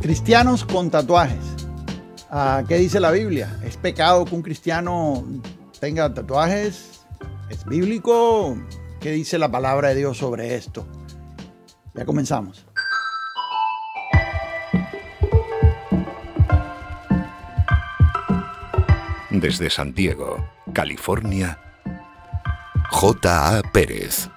Cristianos con tatuajes. Ah, ¿Qué dice la Biblia? ¿Es pecado que un cristiano tenga tatuajes? ¿Es bíblico? ¿Qué dice la palabra de Dios sobre esto? Ya comenzamos. Desde San Diego, California, J.A. Pérez.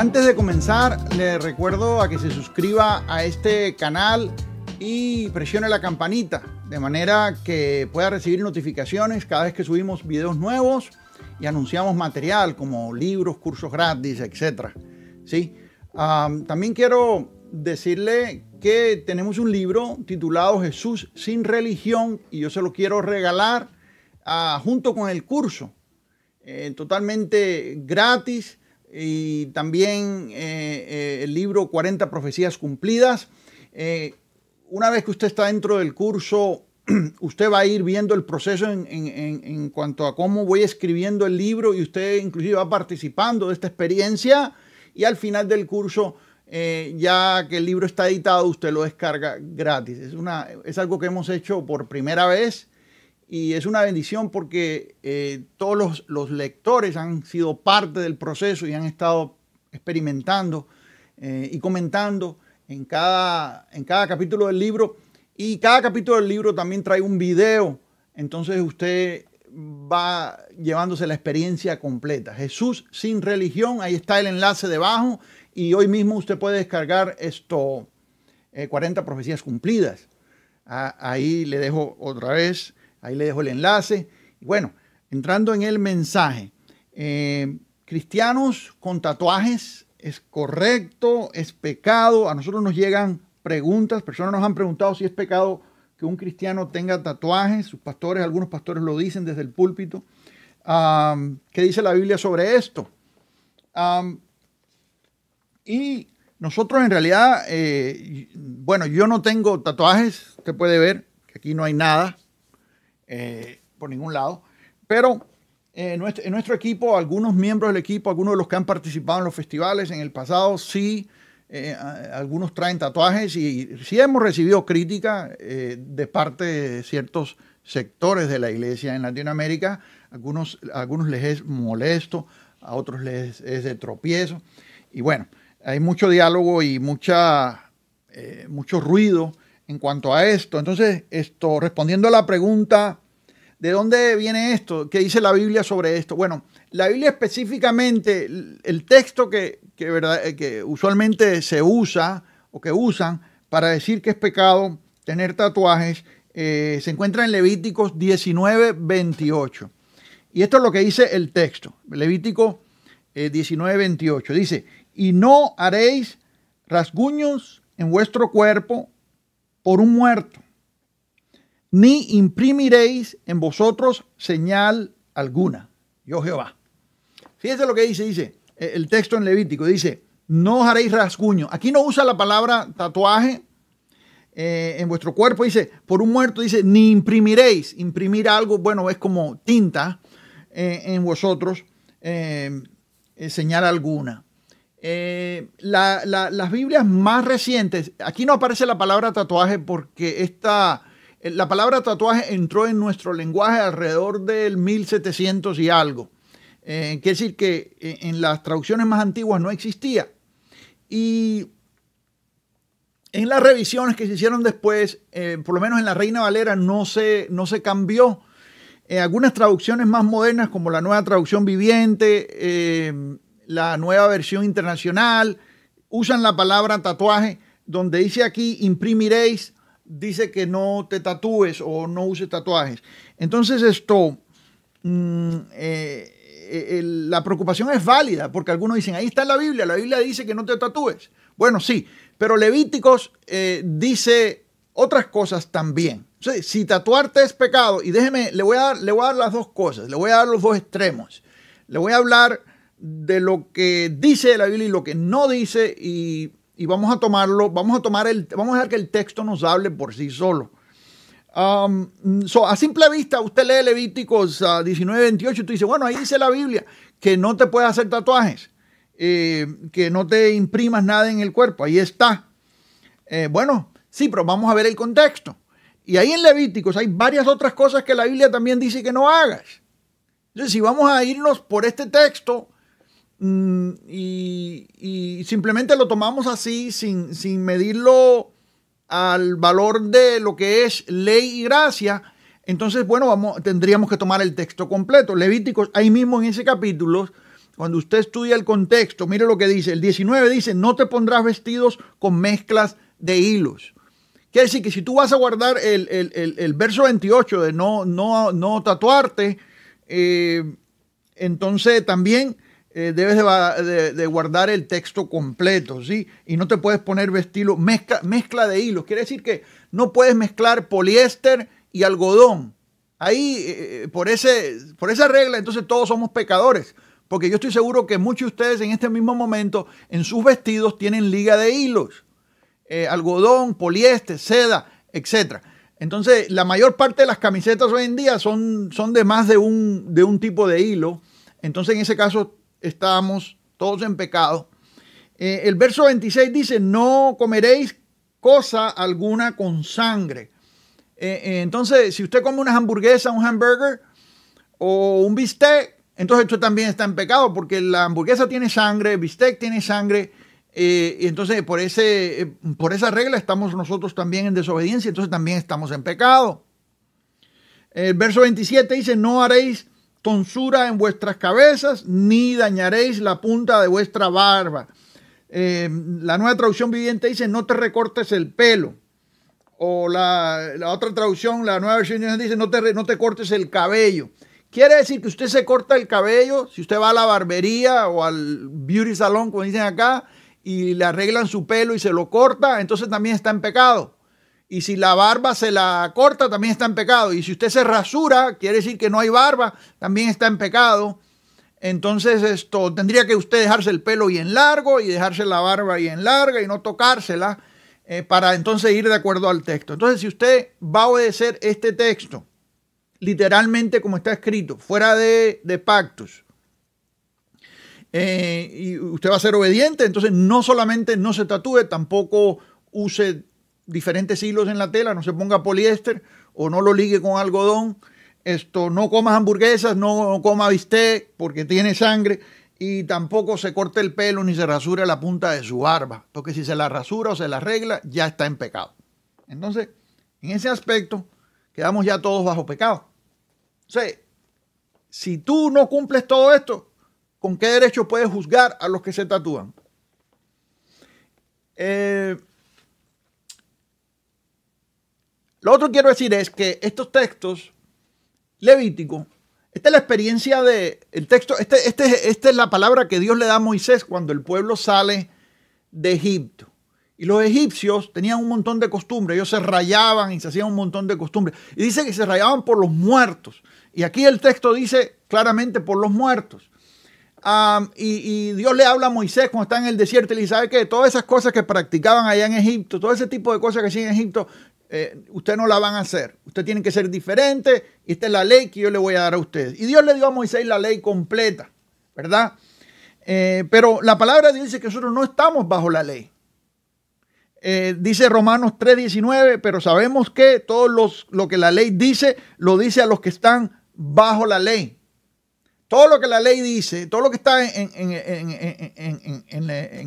Antes de comenzar, le recuerdo a que se suscriba a este canal y presione la campanita de manera que pueda recibir notificaciones cada vez que subimos videos nuevos y anunciamos material como libros, cursos gratis, etc. ¿Sí? también quiero decirle que tenemos un libro titulado Jesús sin religión y yo se lo quiero regalar ah, junto con el curso, eh, totalmente gratis y también eh, eh, el libro 40 profecías cumplidas. Eh, una vez que usted está dentro del curso, usted va a ir viendo el proceso en, cuanto a cómo voy escribiendo el libro y usted inclusive va participando de esta experiencia y al final del curso, ya que el libro está editado, usted lo descarga gratis. es algo que hemos hecho por primera vez y es una bendición porque eh, todos los, lectores han sido parte del proceso y han estado experimentando eh, y comentando en cada, en cada capítulo del libro. Y cada capítulo del libro también trae un video, entonces usted va llevándose la experiencia completa. Jesús sin religión, ahí está el enlace debajo y hoy mismo usted puede descargar esto, 40 eh, profecías cumplidas. Ah, ahí le dejo otra vez Ahí le dejo el enlace. bueno, entrando en el mensaje. Eh, cristianos con tatuajes, ¿es correcto? ¿Es pecado? A nosotros nos llegan preguntas, personas nos han preguntado si es pecado que un cristiano tenga tatuajes, sus pastores, algunos pastores lo dicen desde el púlpito. ¿Qué dice la Biblia sobre esto? y nosotros en realidad, eh, bueno, yo no tengo tatuajes, usted puede ver que aquí no hay nada, eh, por ningún lado. Pero eh, en nuestro equipo, algunos miembros del equipo, algunos de los que han participado en los festivales en el pasado, sí, eh, algunos traen tatuajes y, sí hemos recibido crítica de parte de ciertos sectores de la iglesia en Latinoamérica. Algunos, a algunos les es molesto, a otros les es de tropiezo. Y bueno, hay mucho diálogo y mucha, mucho ruido en cuanto a esto. Entonces, esto, respondiendo a la pregunta, ¿de dónde viene esto? ¿Qué dice la Biblia sobre esto? Bueno, la Biblia específicamente, el texto que, eh, que, usualmente se usa o que usan para decir que es pecado tener tatuajes, eh, se encuentra en Levíticos 19, 28. Y esto es lo que dice el texto, Levítico 19, eh, 28. Dice, y no haréis rasguños en vuestro cuerpo por un muerto, ni imprimiréis en vosotros señal alguna. Yo Jehová. Fíjense lo que dice, dice eh, el texto en Levítico, dice, no haréis rasguño. Aquí no usa la palabra tatuaje eh, en vuestro cuerpo, dice, por un muerto, dice, ni imprimiréis. Imprimir algo, bueno, es como tinta eh, en vosotros, señal alguna. Eh, las Biblias más recientes, aquí no aparece la palabra tatuaje porque esta, eh, la palabra tatuaje entró en nuestro lenguaje alrededor del 1700 y algo. Eh, quiere decir que en las traducciones más antiguas no existía. Y en las revisiones que se hicieron después, por lo menos en la Reina Valera, no se, no se cambió. algunas traducciones más modernas, como la nueva traducción viviente, la nueva versión internacional, usan la palabra tatuaje, donde dice aquí imprimiréis, dice que no te tatúes o no uses tatuajes. Entonces esto, mm, eh, eh, la preocupación es válida, porque algunos dicen, ahí está la Biblia, la Biblia dice que no te tatúes. Bueno, sí, pero Levíticos eh, dice otras cosas también. si tatuarte es pecado, y déjeme, le voy, a le voy a dar las dos cosas, le voy a dar los dos extremos. Le voy a hablar de lo que dice la Biblia y lo que no dice y, vamos a tomarlo, vamos a tomar el, vamos a dejar que el texto nos hable por sí solo. Um, a simple vista, usted lee Levíticos 19, uh, 28 y tú dices, bueno, ahí dice la Biblia que no te puedes hacer tatuajes, eh, que no te imprimas nada en el cuerpo, ahí está. Eh, bueno, sí, pero vamos a ver el contexto. Y ahí en Levíticos hay varias otras cosas que la Biblia también dice que no hagas. Entonces, si vamos a irnos por este texto, Mm, y, simplemente lo tomamos así sin, medirlo al valor de lo que es ley y gracia. Entonces, bueno, vamos, tendríamos que tomar el texto completo. Levíticos, ahí mismo en ese capítulo, cuando usted estudia el contexto, mire lo que dice. El 19 dice, no te pondrás vestidos con mezclas de hilos. Quiere decir que si tú vas a guardar el, verso 28 de no, no, no tatuarte, eh, entonces también eh, debes de, guardar el texto completo, ¿sí? Y no te puedes poner vestido, mezcla, mezcla de hilos. Quiere decir que no puedes mezclar poliéster y algodón. Ahí, eh, por, ese, por esa regla, entonces todos somos pecadores. Porque yo estoy seguro que muchos de ustedes en este mismo momento, en sus vestidos, tienen liga de hilos. Eh, algodón, poliéster, seda, etc. Entonces, la mayor parte de las camisetas hoy en día son, son de más de un, de un tipo de hilo. Entonces, en ese caso, Estamos todos en pecado. Eh, el verso 26 dice, no comeréis cosa alguna con sangre. Eh, eh, entonces, si usted come una hamburguesa, un hamburger o un bistec, entonces usted también está en pecado porque la hamburguesa tiene sangre, el bistec tiene sangre. y entonces por, ese, por esa regla estamos nosotros también en desobediencia, entonces también estamos en pecado. El verso 27 dice, no haréis tonsura en vuestras cabezas, ni dañaréis la punta de vuestra barba. Eh, la nueva traducción viviente dice, no te recortes el pelo. O la, otra traducción, la nueva versión dice, no te, no te cortes el cabello. Quiere decir que usted se corta el cabello, si usted va a la barbería o al beauty salon, como dicen acá, y le arreglan su pelo y se lo corta, entonces también está en pecado. Y si la barba se la corta, también está en pecado. Y si usted se rasura, quiere decir que no hay barba, también está en pecado. Entonces esto tendría que usted dejarse el pelo bien largo y dejarse la barba bien larga y no tocársela eh, para entonces ir de acuerdo al texto. Entonces si usted va a obedecer este texto literalmente como está escrito, fuera de, de pactos, eh, y usted va a ser obediente, entonces no solamente no se tatúe, tampoco use diferentes hilos en la tela, no se ponga poliéster o no lo ligue con algodón. Esto, no comas hamburguesas, no coma bistec porque tiene sangre y tampoco se corte el pelo ni se rasura la punta de su barba, porque si se la rasura o se la arregla, ya está en pecado. Entonces, en ese aspecto, quedamos ya todos bajo pecado. O sea, si tú no cumples todo esto, ¿con qué derecho puedes juzgar a los que se tatúan? Eh, Lo otro que quiero decir es que estos textos levíticos, esta es la experiencia de el texto, este, este, esta es la palabra que Dios le da a Moisés cuando el pueblo sale de Egipto. Y los egipcios tenían un montón de costumbres, ellos se rayaban y se hacían un montón de costumbres. Y dice que se rayaban por los muertos. Y aquí el texto dice claramente por los muertos. y, y, Dios le habla a Moisés cuando está en el desierto y le dice, ¿sabe qué? Todas esas cosas que practicaban allá en Egipto, todo ese tipo de cosas que hacían en Egipto, eh, usted no la van a hacer, usted tiene que ser diferente y esta es la ley que yo le voy a dar a ustedes. Y Dios le dio a Moisés la ley completa, ¿verdad? Eh, pero la palabra de Dios dice que nosotros no estamos bajo la ley. Eh, dice Romanos 3:19, pero sabemos que todo lo que la ley dice, lo dice a los que están bajo la ley todo lo que la ley dice, todo lo que está en,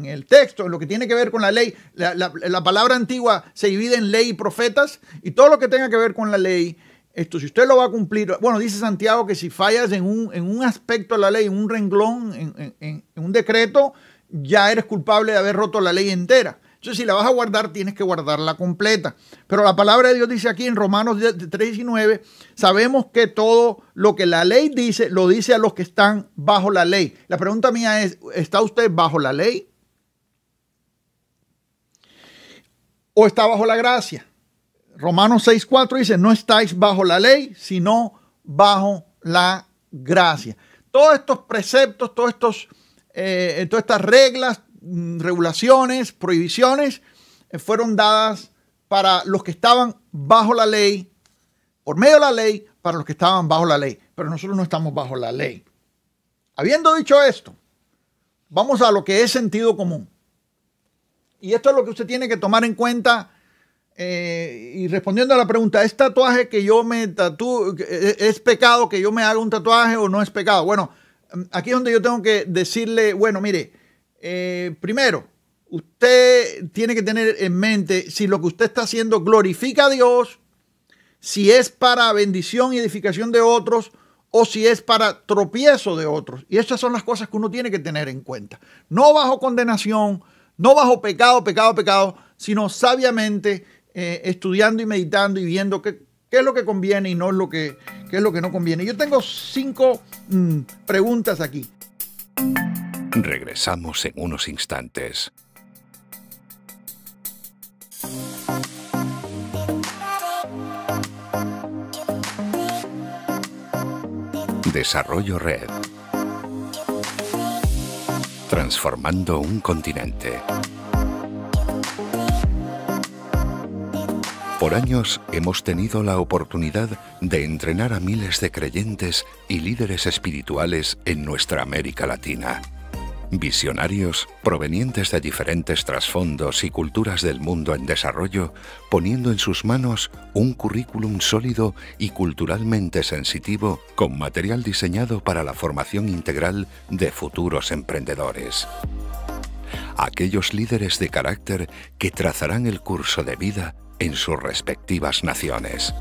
el texto, lo que tiene que ver con la ley, la, palabra antigua se divide en ley y profetas, y todo lo que tenga que ver con la ley, esto si usted lo va a cumplir, bueno, dice Santiago que si fallas en un, un aspecto de la ley, en un renglón, en un decreto, ya eres culpable de haber roto la ley entera. Entonces, si la vas a guardar, tienes que guardarla completa. Pero la palabra de Dios dice aquí en Romanos 3:19, sabemos que todo lo que la ley dice, lo dice a los que están bajo la ley. La pregunta mía es, ¿está usted bajo la ley? ¿O está bajo la gracia? Romanos 6:4 dice, no estáis bajo la ley, sino bajo la gracia. Todos estos preceptos, todos estos, eh, todas estas reglas, Mm, regulaciones, prohibiciones, eh, fueron dadas para los que estaban bajo la ley, por medio de la ley, para los que estaban bajo la ley. Pero nosotros no estamos bajo la ley. Habiendo dicho esto, vamos a lo que es sentido común. Y esto es lo que usted tiene que tomar en cuenta. Eh, y respondiendo a la pregunta, ¿es tatuaje que yo me tatúe, eh, es pecado que yo me haga un tatuaje o no es pecado? Bueno, mm, aquí es donde yo tengo que decirle, bueno, mire, eh, primero, usted tiene que tener en mente si lo que usted está haciendo glorifica a Dios, si es para bendición y edificación de otros o si es para tropiezo de otros. Y esas son las cosas que uno tiene que tener en cuenta. No bajo condenación, no bajo pecado, pecado, pecado, sino sabiamente eh, estudiando y meditando y viendo qué, es lo que conviene y no es lo que, es lo que no conviene. Yo tengo cinco mm, preguntas aquí. Regresamos en unos instantes. Desarrollo Red. Transformando un continente. Por años hemos tenido la oportunidad de entrenar a miles de creyentes y líderes espirituales en nuestra América Latina. Visionarios provenientes de diferentes trasfondos y culturas del mundo en desarrollo, poniendo en sus manos un currículum sólido y culturalmente sensitivo con material diseñado para la formación integral de futuros emprendedores. Aquellos líderes de carácter que trazarán el curso de vida en sus respectivas naciones.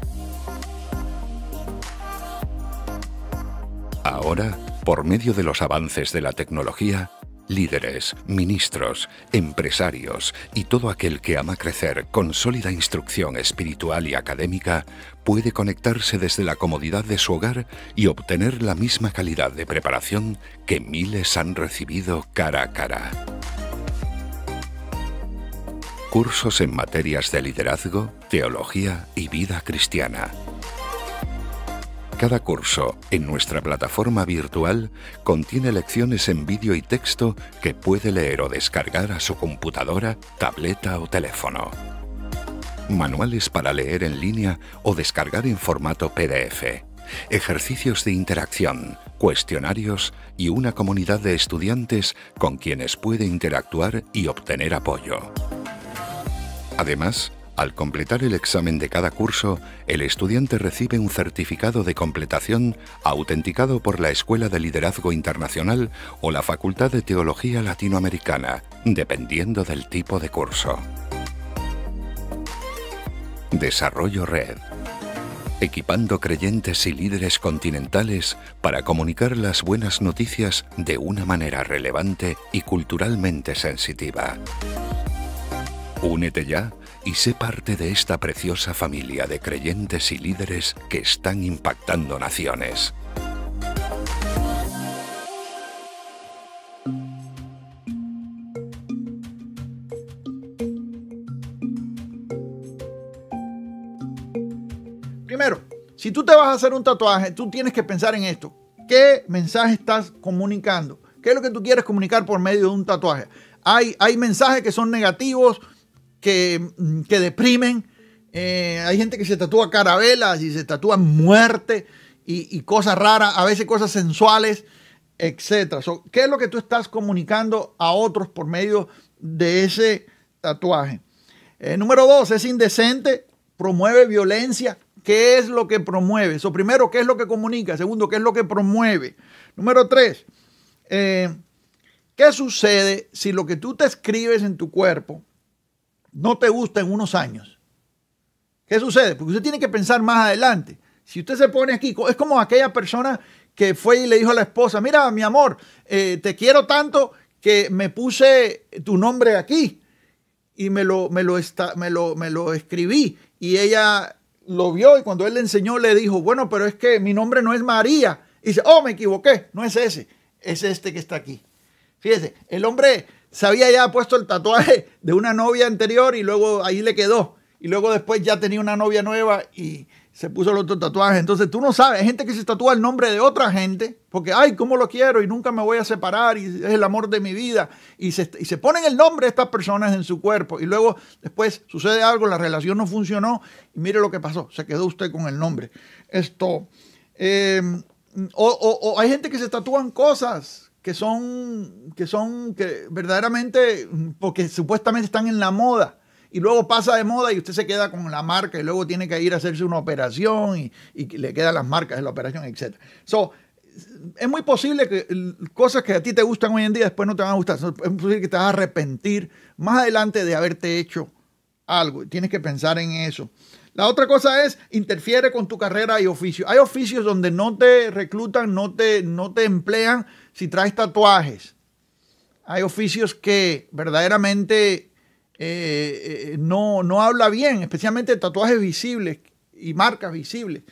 Ahora, por medio de los avances de la tecnología, líderes, ministros, empresarios y todo aquel que ama crecer con sólida instrucción espiritual y académica puede conectarse desde la comodidad de su hogar y obtener la misma calidad de preparación que miles han recibido cara a cara. Cursos en materias de liderazgo, teología y vida cristiana. Cada curso en nuestra plataforma virtual contiene lecciones en vídeo y texto que puede leer o descargar a su computadora, tableta o teléfono. Manuales para leer en línea o descargar en formato PDF. Ejercicios de interacción, cuestionarios y una comunidad de estudiantes con quienes puede interactuar y obtener apoyo. Además, al completar el examen de cada curso, el estudiante recibe un certificado de completación autenticado por la Escuela de Liderazgo Internacional o la Facultad de Teología Latinoamericana, dependiendo del tipo de curso. Desarrollo Red. Equipando creyentes y líderes continentales para comunicar las buenas noticias de una manera relevante y culturalmente sensitiva. Únete ya y sé parte de esta preciosa familia de creyentes y líderes que están impactando naciones. Primero, si tú te vas a hacer un tatuaje, tú tienes que pensar en esto. ¿Qué mensaje estás comunicando? ¿Qué es lo que tú quieres comunicar por medio de un tatuaje? Hay, hay mensajes que son negativos, Mm, que, deprimen. Eh, hay gente que se tatúa carabelas y se tatúa muerte y, cosas raras, a veces cosas sensuales, etc. ¿Qué es lo que tú estás comunicando a otros por medio de ese tatuaje? Eh, número dos, es indecente, promueve violencia. ¿Qué es lo que promueve? eso primero, ¿qué es lo que comunica? Segundo, ¿qué es lo que promueve? Número tres, eh, ¿qué sucede si lo que tú te escribes en tu cuerpo no te gusta en unos años, ¿qué sucede? Porque usted tiene que pensar más adelante. Si usted se pone aquí, es como aquella persona que fue y le dijo a la esposa, mira, mi amor, eh, te quiero tanto que me puse tu nombre aquí y me lo, me lo, me lo, me lo escribí. Y ella lo vio y cuando él le enseñó le dijo, bueno, pero es que mi nombre no es María. Y dice, oh, me equivoqué, no es ese, es este que está aquí. Fíjese, el hombre se había ya puesto el tatuaje de una novia anterior y luego ahí le quedó. Y luego después ya tenía una novia nueva y se puso el otro tatuaje. Entonces tú no sabes, hay gente que se tatúa el nombre de otra gente porque, ay, ¿cómo lo quiero? Y nunca me voy a separar y es el amor de mi vida. Y se, se ponen el nombre de estas personas en su cuerpo. Y luego después sucede algo, la relación no funcionó y mire lo que pasó, se quedó usted con el nombre. Esto, eh, o, o hay gente que se tatúan cosas que son, que son, que verdaderamente, porque supuestamente están en la moda. Y luego pasa de moda y usted se queda con la marca y luego tiene que ir a hacerse una operación y, le quedan las marcas de la operación, etc. es muy posible que cosas que a ti te gustan hoy en día después no te van a gustar. Es posible que te vas a arrepentir más adelante de haberte hecho algo. Tienes que pensar en eso. La otra cosa es, interfiere con tu carrera y oficio. Hay oficios donde no te reclutan, no te, no te emplean si traes tatuajes. Hay oficios que verdaderamente eh, eh, no, habla bien, especialmente tatuajes visibles y marcas visibles.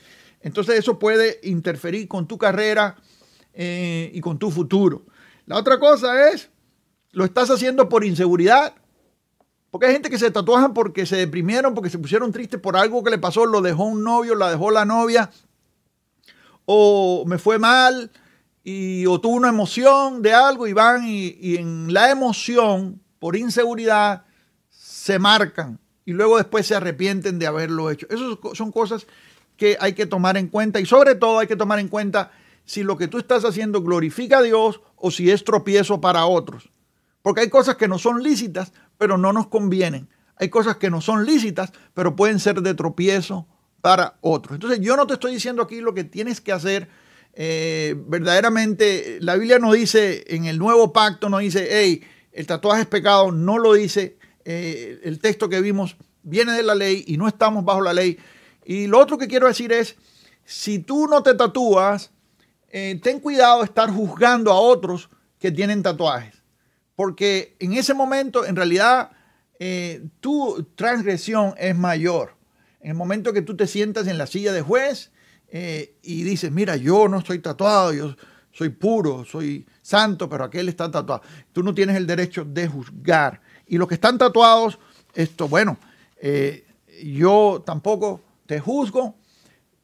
Entonces eso puede interferir con tu carrera eh, y con tu futuro. La otra cosa es, lo estás haciendo por inseguridad, porque hay gente que se tatuajan porque se deprimieron, porque se pusieron tristes por algo que le pasó, lo dejó un novio, la dejó la novia, o me fue mal, y, o tuvo una emoción de algo y van y, y en la emoción, por inseguridad, se marcan y luego después se arrepienten de haberlo hecho. Esas son cosas que hay que tomar en cuenta y sobre todo hay que tomar en cuenta si lo que tú estás haciendo glorifica a Dios o si es tropiezo para otros. Porque hay cosas que no son lícitas, pero no nos convienen. Hay cosas que no son lícitas, pero pueden ser de tropiezo para otros. Entonces yo no te estoy diciendo aquí lo que tienes que hacer. Eh, verdaderamente, la Biblia no dice, en el nuevo pacto no dice, hey, el tatuaje es pecado, no lo dice. Eh, el texto que vimos viene de la ley y no estamos bajo la ley. Y lo otro que quiero decir es, si tú no te tatúas, eh, ten cuidado de estar juzgando a otros que tienen tatuajes porque en ese momento, en realidad, eh, tu transgresión es mayor. En el momento que tú te sientas en la silla de juez eh, y dices, mira, yo no estoy tatuado, yo soy puro, soy santo, pero aquel está tatuado. Tú no tienes el derecho de juzgar. Y los que están tatuados, esto, bueno, eh, yo tampoco te juzgo,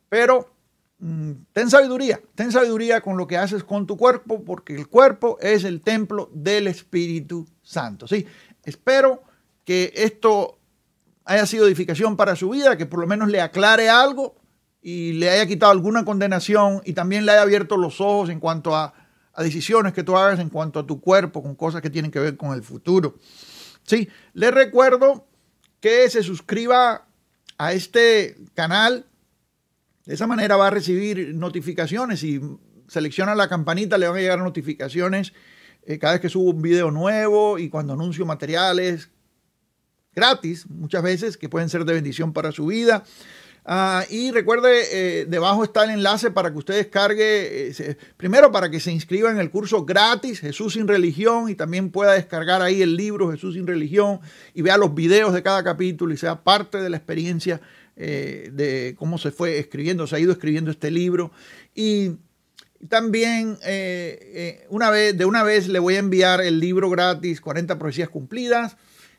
pero Mm, ten sabiduría, ten sabiduría con lo que haces con tu cuerpo, porque el cuerpo es el templo del Espíritu Santo. Sí, espero que esto haya sido edificación para su vida, que por lo menos le aclare algo y le haya quitado alguna condenación y también le haya abierto los ojos en cuanto a, decisiones que tú hagas en cuanto a tu cuerpo, con cosas que tienen que ver con el futuro. Sí, le recuerdo que se suscriba a este canal de esa manera va a recibir notificaciones y selecciona la campanita, le van a llegar notificaciones eh, cada vez que subo un video nuevo y cuando anuncio materiales gratis, muchas veces, que pueden ser de bendición para su vida. Ah, y recuerde, eh, debajo está el enlace para que usted descargue, eh, primero para que se inscriba en el curso gratis Jesús sin religión y también pueda descargar ahí el libro Jesús sin religión y vea los videos de cada capítulo y sea parte de la experiencia eh, de cómo se fue escribiendo, se ha ido escribiendo este libro. Y también eh, eh, una vez, de una vez le voy a enviar el libro gratis, 40 profecías cumplidas.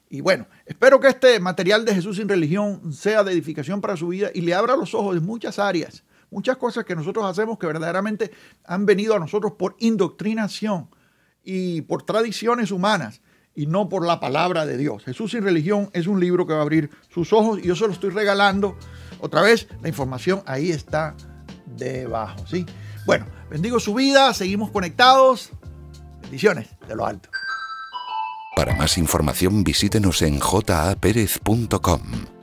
Y bueno, espero que este material de Jesús sin religión sea de edificación para su vida y le abra los ojos de muchas áreas, muchas cosas que nosotros hacemos que verdaderamente han venido a nosotros por indoctrinación y por tradiciones humanas y no por la palabra de Dios. Jesús sin religión es un libro que va a abrir sus ojos y yo se lo estoy regalando. Otra vez, la información ahí está debajo, ¿sí? Bueno, bendigo su vida, seguimos conectados. Bendiciones de lo alto. Para más información visítenos en japerez.com.